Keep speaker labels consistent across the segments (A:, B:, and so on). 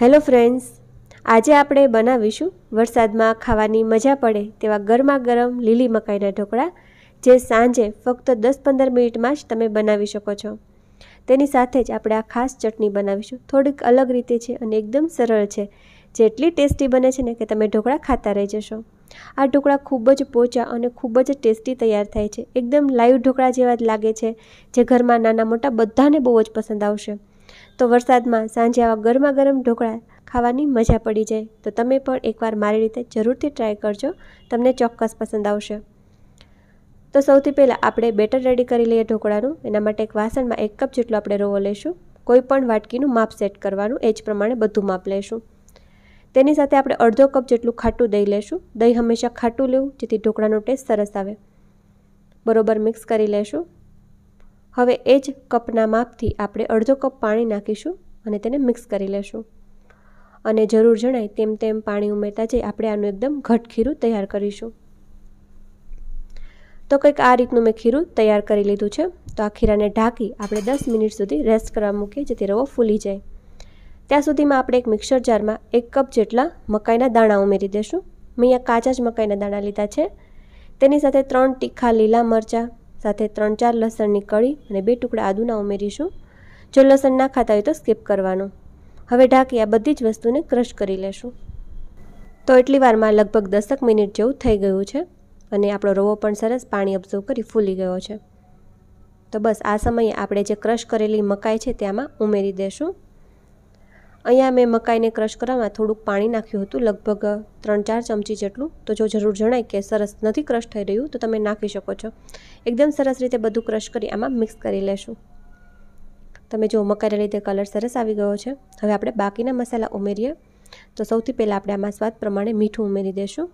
A: hello friends આજે આપણે બનાવીશું વરસાદમાં ખાવાની મજા પડે તેવા ગરમા ગરમ લીલી મકાઈના ઢોકળા જે સાંજે ફક્ત દસ પંદર મિનિટમાં જ તમે બનાવી શકો છો તેની સાથે જ આપણે આ ખાસ ચટણી બનાવીશું થોડીક અલગ રીતે છે અને એકદમ સરળ છે જે એટલી ટેસ્ટી બને છે ને કે તમે ઢોકળા ખાતા રહી જશો આ ઢોકળા ખૂબ જ પોચા અને ખૂબ જ ટેસ્ટી તૈયાર થાય છે એકદમ લાઈવ ઢોકળા જેવા જ લાગે છે જે ઘરમાં નાના મોટા બધાને બહુ જ પસંદ આવશે તો વરસાદમાં સાંજે આવા ગરમા ગરમ ઢોકળા ખાવાની મજા પડી જાય તો તમે પણ એકવાર મારી રીતે જરૂરથી ટ્રાય કરજો તમને ચોક્કસ પસંદ આવશે તો સૌથી પહેલાં આપણે બેટર રેડી કરી લઈએ ઢોકળાનું એના માટે એક વાસણમાં એક કપ જેટલો આપણે રવો લઈશું કોઈ પણ વાટકીનું માપ સેટ કરવાનું એ જ પ્રમાણે બધું માપ લઈશું તેની સાથે આપણે અડધો કપ જેટલું ખાટું દહીં લેશું દહીં હંમેશા ખાટું લેવું જેથી ઢોકળાનો ટેસ્ટ સરસ આવે બરોબર મિક્સ કરી લેશું હવે એ જ કપના માપથી આપણે અડધો કપ પાણી નાખીશું અને તેને મિક્સ કરી લેશું અને જરૂર જણાય તેમ તેમ પાણી ઉમેરતા જઈ આપણે આનું એકદમ ઘટ ખીરું તૈયાર કરીશું તો કંઈક આ રીતનું મેં ખીરું તૈયાર કરી લીધું છે તો આ ખીરાને ઢાંકી આપણે દસ મિનિટ સુધી રેસ્ટ કરવા મૂકીએ જેથી રવો ફૂલી જાય ત્યાં સુધીમાં આપણે એક મિક્સર જારમાં એક કપ જેટલા મકાઈના દાણા ઉમેરી દઈશું મેં અહીંયા કાચા જ મકાઈના દાણા લીધા છે તેની સાથે ત્રણ તીખા લીલા મરચાં સાથે ત્રણ ચાર લસણની કળી અને બે ટુકડા આદુના ઉમેરીશું જો લસણ ના ખાતા હોય તો સ્કીપ કરવાનું હવે ઢાંકી આ બધી જ વસ્તુને ક્રશ કરી લેશું તો એટલી વારમાં લગભગ દસક મિનિટ જેવું થઈ ગયું છે અને આપણો રવો પણ સરસ પાણી અબ્ઝર્વ કરી ફૂલી ગયો છે તો બસ આ સમયે આપણે જે ક્રશ કરેલી મકાઈ છે તેમાં ઉમેરી દેશું અહીંયા મેં મકાઈને ક્રશ કરવામાં થોડુંક પાણી નાખ્યું હતું લગભગ ત્રણ ચાર ચમચી જેટલું તો જો જરૂર જણાય કે સરસ નથી ક્રશ થઈ રહ્યું તો તમે નાખી શકો છો એકદમ સરસ રીતે બધું ક્રશ કરી આમાં મિક્સ કરી લેશું તમે જો મકાઈને લીધે કલર સરસ આવી ગયો છે હવે આપણે બાકીના મસાલા ઉમેરીએ તો સૌથી પહેલાં આપણે આમાં સ્વાદ પ્રમાણે મીઠું ઉમેરી દઈશું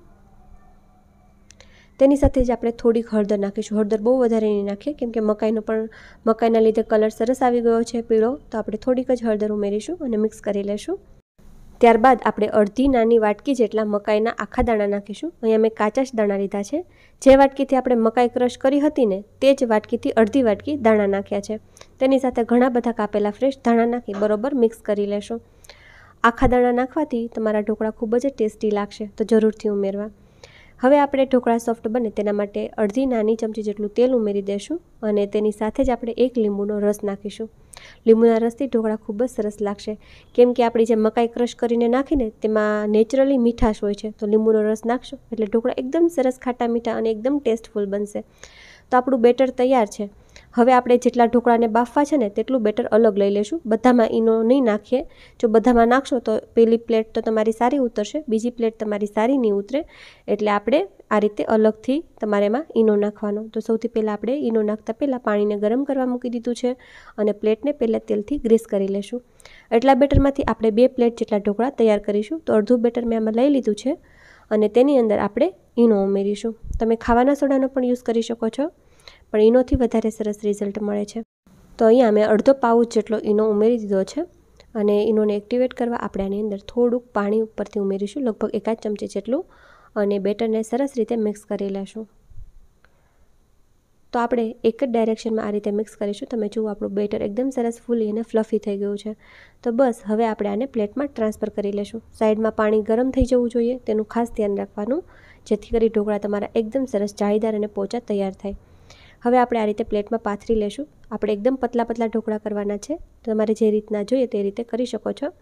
A: તેની સાથે જ આપણે થોડીક હળદર નાખીશું હળદર બહુ વધારે નહીં નાખીએ કેમ કે મકાઈનો પણ મકાઈના લીધે કલર સરસ આવી ગયો છે પીળો તો આપણે થોડીક જ હળદર ઉમેરીશું અને મિક્સ કરી લેશું ત્યારબાદ આપણે અડધી નાની વાટકી જેટલા મકાઈના આખા દાણા નાખીશું અહીંયા મેં કાચા જ દાણા લીધા છે જે વાટકીથી આપણે મકાઈ ક્રશ કરી હતી ને તે જ વાટકીથી અડધી વાટકી દાણા નાખ્યા છે તેની સાથે ઘણા બધા કાપેલા ફ્રેશ દાણા નાખી બરોબર મિક્સ કરી લેશો આખા દાણા નાખવાથી તમારા ઢોકળા ખૂબ જ ટેસ્ટી લાગશે તો જરૂરથી ઉમેરવા હવે આપણે ઢોકળા સોફ્ટ બને તેના માટે અડધી નાની ચમચી જેટલું તેલ ઉમેરી દેશું અને તેની સાથે જ આપણે એક લીંબુનો રસ નાખીશું લીંબુના રસથી ઢોકળા ખૂબ જ સરસ લાગશે કેમ કે આપણી જે મકાઈ ક્રશ કરીને નાખીને તેમાં નેચરલી મીઠાશ હોય છે તો લીંબુનો રસ નાખશો એટલે ઢોકળા એકદમ સરસ ખાટા મીઠા અને એકદમ ટેસ્ટફુલ બનશે તો આપણું બેટર તૈયાર છે હવે આપણે જેટલા ઢોકળાને બાફવા છે ને તેટલું બેટર અલગ લઈ લેશું બધામાં ઈનો નહીં નાખીએ જો બધામાં નાખશો તો પહેલી પ્લેટ તો તમારી સારી ઉતરશે બીજી પ્લેટ તમારી સારી નહીં ઉતરે એટલે આપણે આ રીતે અલગથી તમારે એમાં ઈનો નાખવાનો તો સૌથી પહેલાં આપણે ઈનો નાખતા પહેલાં પાણીને ગરમ કરવા મૂકી દીધું છે અને પ્લેટને પહેલાં તેલથી ગ્રીસ કરી લેશું એટલા બેટરમાંથી આપણે બે પ્લેટ જેટલા ઢોકળા તૈયાર કરીશું તો અડધું બેટર મેં આમાં લઈ લીધું છે અને તેની અંદર આપણે ઈનો ઉમેરીશું તમે ખાવાના સોડાનો પણ યુઝ કરી શકો છો પણ ઈનોથી વધારે સરસ રિઝલ્ટ મળે છે તો અહીંયા મેં અડધો પાઉચ જેટલો ઈનો ઉમેરી દીધો છે અને ઈનોને એક્ટિવેટ કરવા આપણે આની અંદર થોડુંક પાણી ઉપરથી ઉમેરીશું લગભગ એકાદ ચમચી જેટલું અને બેટરને સરસ રીતે મિક્સ કરી લેશું તો આપણે એક જ ડાયરેક્શનમાં આ રીતે મિક્સ કરીશું તમે જુઓ આપણું બેટર એકદમ સરસ ફૂલી અને ફ્લફી થઈ ગયું છે તો બસ હવે આપણે આને પ્લેટમાં ટ્રાન્સફર કરી લેશું સાઈડમાં પાણી ગરમ થઈ જવું જોઈએ તેનું ખાસ ધ્યાન રાખવાનું જેથી કરી ઢોકળા તમારા એકદમ સરસ જાળીદાર અને પોચા તૈયાર થાય હવે આપણે આ રીતે પ્લેટમાં પાથરી લેશું આપણે એકદમ પતલા પતલા ઢોકળા કરવાના છે તમારે જે રીતના જોઈએ તે રીતે કરી શકો છો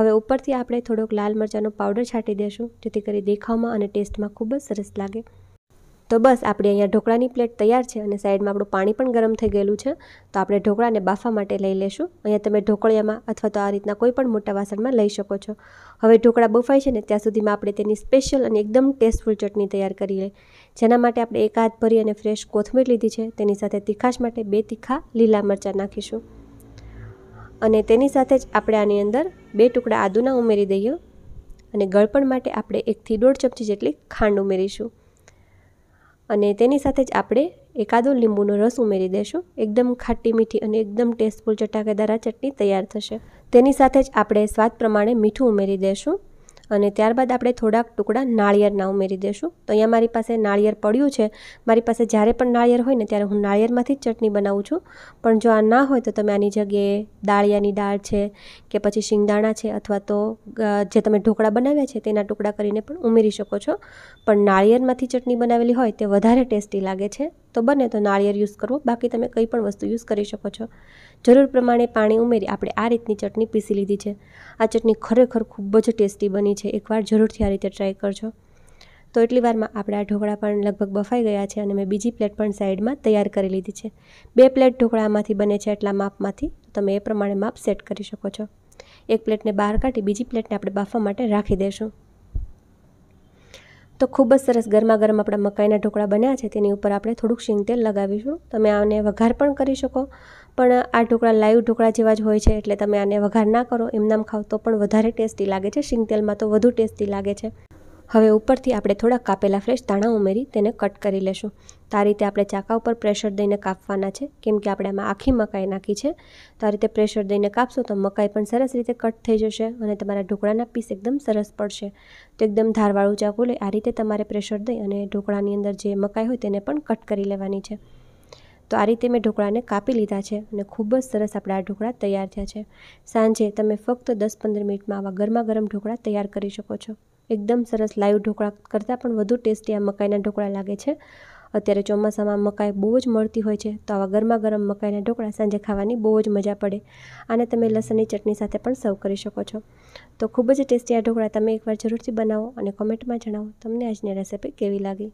A: હવે ઉપરથી આપણે થોડોક લાલ મરચાંનો પાવડર છાંટી દેશું જેથી કરી દેખાવમાં અને ટેસ્ટમાં ખૂબ જ સરસ લાગે તો બસ આપણે અહીંયા ઢોકળાની પ્લેટ તૈયાર છે અને સાઈડમાં આપણું પાણી પણ ગરમ થઈ ગયેલું છે તો આપણે ઢોકળાને બાફા માટે લઈ લેશું અહીંયા તમે ઢોકળિયામાં અથવા તો આ રીતના કોઈ પણ મોટા વાસણમાં લઈ શકો છો હવે ઢોકળા બફાય છે ને ત્યાં સુધીમાં આપણે તેની સ્પેશિયલ અને એકદમ ટેસ્ટફુલ ચટણી તૈયાર કરીએ જેના માટે આપણે એક હાથ ભરી અને ફ્રેશ કોથમીર લીધી છે તેની સાથે તીખાશ માટે બે તીખા લીલા મરચાં નાખીશું અને તેની સાથે જ આપણે આની અંદર બે ટુકડા આદુના ઉમેરી દઈએ અને ગળપણ માટે આપણે એકથી દોઢ ચમચી જેટલી ખાંડ ઉમેરીશું અને તેની સાથે જ આપણે એકાદો લીંબુનો રસ ઉમેરી દેશું એકદમ ખાટી મીઠી અને એકદમ ટેસ્ટફુલ ચટાકેદાર આ ચટણી તૈયાર થશે તેની સાથે જ આપણે સ્વાદ પ્રમાણે મીઠું ઉમેરી દેશું અને ત્યારબાદ આપણે થોડાક ટુકડા નાળિયેરના ઉમેરી દઈશું તો અહીંયા મારી પાસે નાળિયેર પડ્યું છે મારી પાસે જ્યારે પણ નાળિયેર હોય ને ત્યારે હું નાળિયેરમાંથી જ ચટણી બનાવું છું પણ જો આ ના હોય તો તમે આની જગ્યાએ દાળિયાની દાળ છે કે પછી શિંગદાણા છે અથવા તો જે તમે ઢોકળા બનાવ્યા છે તેના ટુકડા કરીને પણ ઉમેરી શકો છો પણ નાળિયેરમાંથી ચટણી બનાવેલી હોય તે વધારે ટેસ્ટી લાગે છે તો બને તો નાળિયેર યુઝ કરવો બાકી તમે કંઈ પણ વસ્તુ યુઝ કરી શકો છો જરૂર પ્રમાણે પાણી ઉમેરી આપણે આ રીતની ચટણી પીસી લીધી છે આ ચટણી ખરેખર ખૂબ જ ટેસ્ટી બની છે એકવાર જરૂરથી આ રીતે ટ્રાય કરજો તો એટલી વારમાં આપણા ઢોકળા પણ લગભગ બફાઈ ગયા છે અને મેં બીજી પ્લેટ પણ સાઈડમાં તૈયાર કરી લીધી છે બે પ્લેટ ઢોકળામાંથી બને છે એટલા માપમાંથી તમે એ પ્રમાણે માપ સેટ કરી શકો છો એક પ્લેટને બહાર કાઢી બીજી પ્લેટને આપણે બાફવા માટે રાખી દઈશું તો ખૂબ જ સરસ ગરમા ગરમ આપણા મકાઈના ઢોકળા બન્યા છે તેની ઉપર આપણે થોડુંક શીંગ તેલ લગાવીશું તમે આને વઘાર પણ કરી શકો પણ આ ઢોકળા લાઈવ ઢોકળા જેવા જ હોય છે એટલે તમે આને વઘાર ના કરો એમનામ ખાવ તો પણ વધારે ટેસ્ટી લાગે છે શીંગ તેલમાં તો વધુ ટેસ્ટી લાગે છે હવે ઉપરથી આપણે થોડા કાપેલા ફ્રેશ દાણા ઉમેરી તેને કટ કરી લેશું તો આ રીતે આપણે ચાકા ઉપર પ્રેશર દઈને કાપવાના છે કેમ કે આપણે આમાં આખી મકાઈ નાખી છે તો આ રીતે પ્રેશર દઈને કાપશો તો મકાઈ પણ સરસ રીતે કટ થઈ જશે અને તમારા ઢોકળાના પીસ એકદમ સરસ પડશે તો એકદમ ધારવાળું ચાકુ લે આ રીતે તમારે પ્રેશર દઈ અને ઢોકળાની અંદર જે મકાઈ હોય તેને પણ કટ કરી લેવાની છે તો આ રીતે મેં ઢોકળાને કાપી લીધા છે અને ખૂબ જ સરસ આપણા આ ઢોકળા તૈયાર થયા છે સાંજે તમે ફક્ત દસ પંદર મિનિટમાં આવા ગરમા ગરમ ઢોકળા તૈયાર કરી શકો છો એકદમ સરસ લાઈવ ઢોકળા કરતાં પણ વધુ ટેસ્ટી આ મકાઈના ઢોકળા લાગે છે અત્યારે ચોમાસામાં મકાઈ બહુ જ મળતી હોય છે તો આવા ગરમા ગરમ મકાઈના ઢોકળા સાંજે ખાવાની બહુ જ મજા પડે આને તમે લસણની ચટણી સાથે પણ સર્વ કરી શકો છો તો ખૂબ જ ટેસ્ટી આ ઢોકળા તમે એકવાર જરૂરથી બનાવો અને કોમેન્ટમાં જણાવો તમને આજની રેસિપી કેવી લાગી